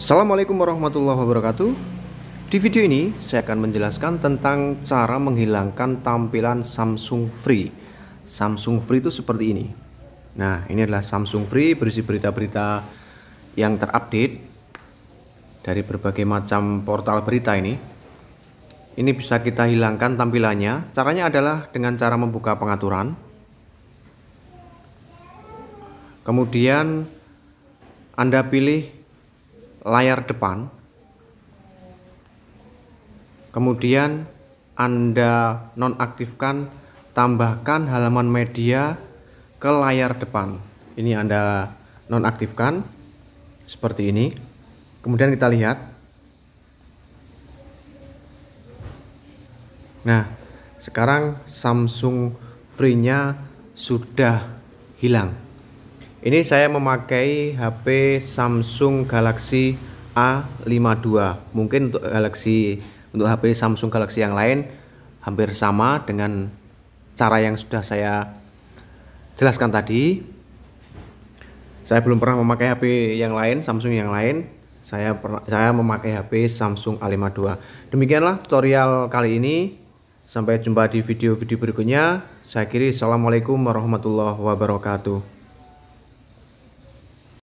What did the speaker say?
Assalamualaikum warahmatullahi wabarakatuh Di video ini saya akan menjelaskan tentang cara menghilangkan tampilan Samsung Free Samsung Free itu seperti ini Nah ini adalah Samsung Free berisi berita-berita yang terupdate Dari berbagai macam portal berita ini Ini bisa kita hilangkan tampilannya Caranya adalah dengan cara membuka pengaturan Kemudian Anda pilih layar depan. Kemudian Anda nonaktifkan tambahkan halaman media ke layar depan. Ini Anda nonaktifkan seperti ini. Kemudian kita lihat. Nah, sekarang Samsung Free-nya sudah hilang. Ini saya memakai HP Samsung Galaxy A52. Mungkin untuk Galaxy untuk HP Samsung Galaxy yang lain hampir sama dengan cara yang sudah saya jelaskan tadi. Saya belum pernah memakai HP yang lain, Samsung yang lain. Saya pernah saya memakai HP Samsung A52. Demikianlah tutorial kali ini. Sampai jumpa di video-video berikutnya. Saya kiri. Assalamualaikum warahmatullahi wabarakatuh.